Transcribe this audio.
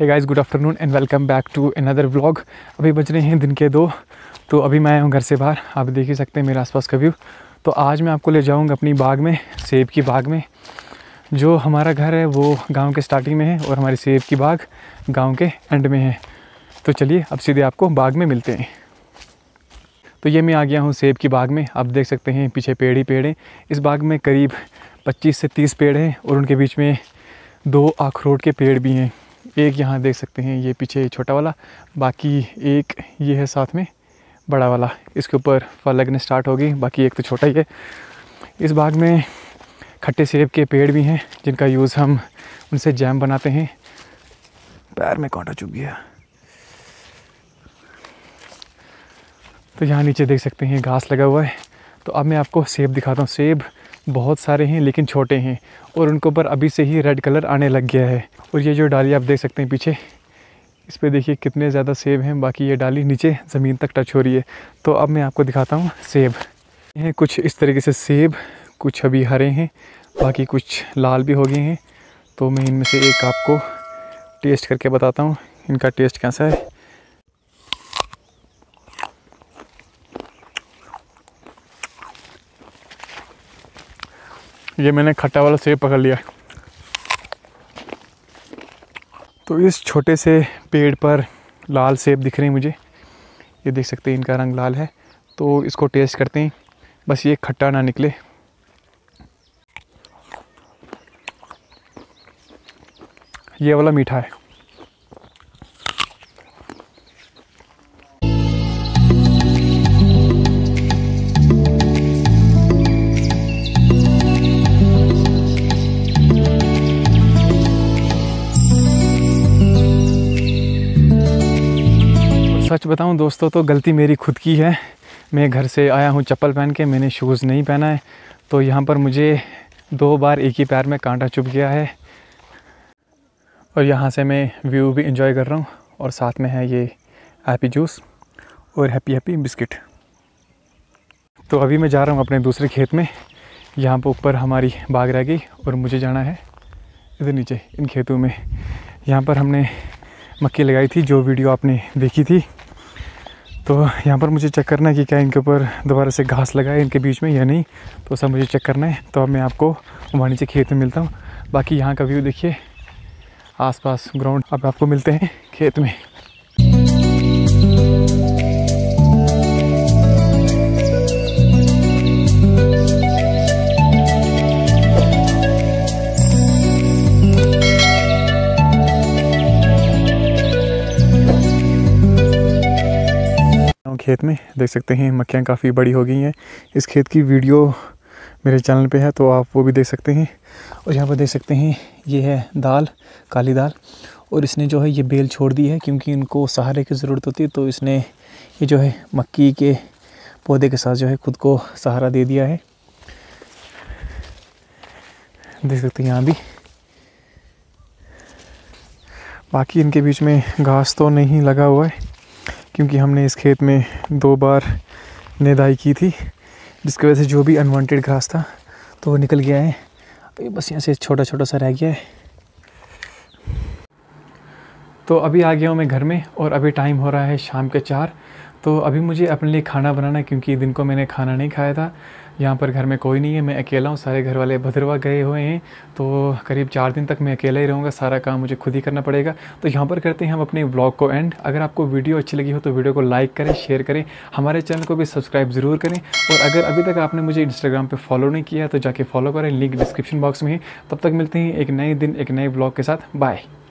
hey guys good afternoon and welcome back to another vlog अभी बज रहे हैं दिन के दो तो अभी मैं आया हूँ घर से बाहर आप देख ही सकते हैं मेरे आसपास का व्यू तो आज मैं आपको ले जाऊँगा अपनी बाग में सेब की बाग में जो हमारा घर है वो गांव के स्टार्टिंग में है और हमारी सेब की बाग गाँव के एंड में है तो चलिए अब सीधे आपको बाग में मिलते हैं तो ये मैं आ गया हूँ सेब की बाग में आप देख सकते हैं पीछे पेड़ ही पेड़ हैं इस बाग में करीब पच्चीस से तीस पेड़ हैं और उनके बीच में दो अखरोट के पेड़ भी हैं एक यहाँ देख सकते हैं ये पीछे छोटा वाला बाकी एक ये है साथ में बड़ा वाला इसके ऊपर फल लगने स्टार्ट होगी बाकी एक तो छोटा ही है इस बाग में खट्टे सेब के पेड़ भी हैं जिनका यूज़ हम उनसे जैम बनाते हैं पैर में कांटा चुभ गया तो यहाँ नीचे देख सकते हैं घास लगा हुआ है तो अब मैं आपको सेब दिखाता हूँ सेब बहुत सारे हैं लेकिन छोटे हैं और उनके ऊपर अभी से ही रेड कलर आने लग गया है और ये जो डाली आप देख सकते हैं पीछे इस पर देखिए कितने ज़्यादा सेब हैं बाकी ये डाली नीचे ज़मीन तक टच हो रही है तो अब मैं आपको दिखाता हूँ सेब हैं कुछ इस तरीके से सेब कुछ अभी हरे हैं बाकी कुछ लाल भी हो गए हैं तो मैं इनमें से एक आपको टेस्ट करके बताता हूँ इनका टेस्ट कैसा है ये मैंने खट्टा वाला सेब पकड़ लिया तो इस छोटे से पेड़ पर लाल सेब दिख रहे हैं मुझे ये देख सकते हैं इनका रंग लाल है तो इसको टेस्ट करते हैं बस ये खट्टा ना निकले ये वाला मीठा है सच बताऊं दोस्तों तो गलती मेरी खुद की है मैं घर से आया हूं चप्पल पहन के मैंने शूज़ नहीं पहना है तो यहाँ पर मुझे दो बार एक ही पैर में कांटा चुभ गया है और यहाँ से मैं व्यू भी इंजॉय कर रहा हूँ और साथ में है ये हैप्पी जूस और हैप्पी हैप्पी बिस्किट तो अभी मैं जा रहा हूँ अपने दूसरे खेत में यहाँ पर ऊपर हमारी बाग रह गई और मुझे जाना है इधर नीचे इन खेतों में यहाँ पर हमने मक्की लगाई थी जो वीडियो आपने देखी थी तो यहाँ पर मुझे चेक करना है कि क्या इनके ऊपर दोबारा से घास लगा है इनके बीच में या नहीं तो सब मुझे चेक करना है तो अब मैं आपको वहाँ नीचे खेत में मिलता हूँ बाकी यहाँ का व्यू देखिए आसपास ग्राउंड अब आपको मिलते हैं खेत में खेत में देख सकते हैं मक्खियाँ काफ़ी बड़ी हो गई हैं इस खेत की वीडियो मेरे चैनल पे है तो आप वो भी देख सकते हैं और यहाँ पर देख सकते हैं ये है दाल काली दाल और इसने जो है ये बेल छोड़ दी है क्योंकि इनको सहारे की ज़रूरत होती है तो इसने ये जो है मक्की के पौधे के साथ जो है खुद को सहारा दे दिया है देख सकते हैं यहाँ भी बाकी इनके बीच में घास तो नहीं लगा हुआ है क्योंकि हमने इस खेत में दो बार निदाई की थी जिसकी वजह से जो भी अनवांटेड घास था तो वो निकल गया है अभी बस यहाँ से छोटा छोटा सा रह गया है तो अभी आ गया हूँ मैं घर में और अभी टाइम हो रहा है शाम के चार तो अभी मुझे अपने लिए खाना बनाना है क्योंकि दिन को मैंने खाना नहीं खाया था यहाँ पर घर में कोई नहीं है मैं अकेला हूँ सारे घर वाले भद्रवा गए हुए हैं तो करीब चार दिन तक मैं अकेला ही रहूँगा सारा काम मुझे खुद ही करना पड़ेगा तो यहाँ पर करते हैं हम अपने ब्लॉग को एंड अगर आपको वीडियो अच्छी लगी हो तो वीडियो को लाइक करें शेयर करें हमारे चैनल को भी सब्सक्राइब ज़रूर करें और अगर अभी तक आपने मुझे इंस्टाग्राम पर फॉलो नहीं किया तो जाके फॉलो करें लिंक डिस्क्रिप्शन बॉक्स में है तब तक मिलते हैं एक नए दिन एक नए ब्लॉग के साथ बाय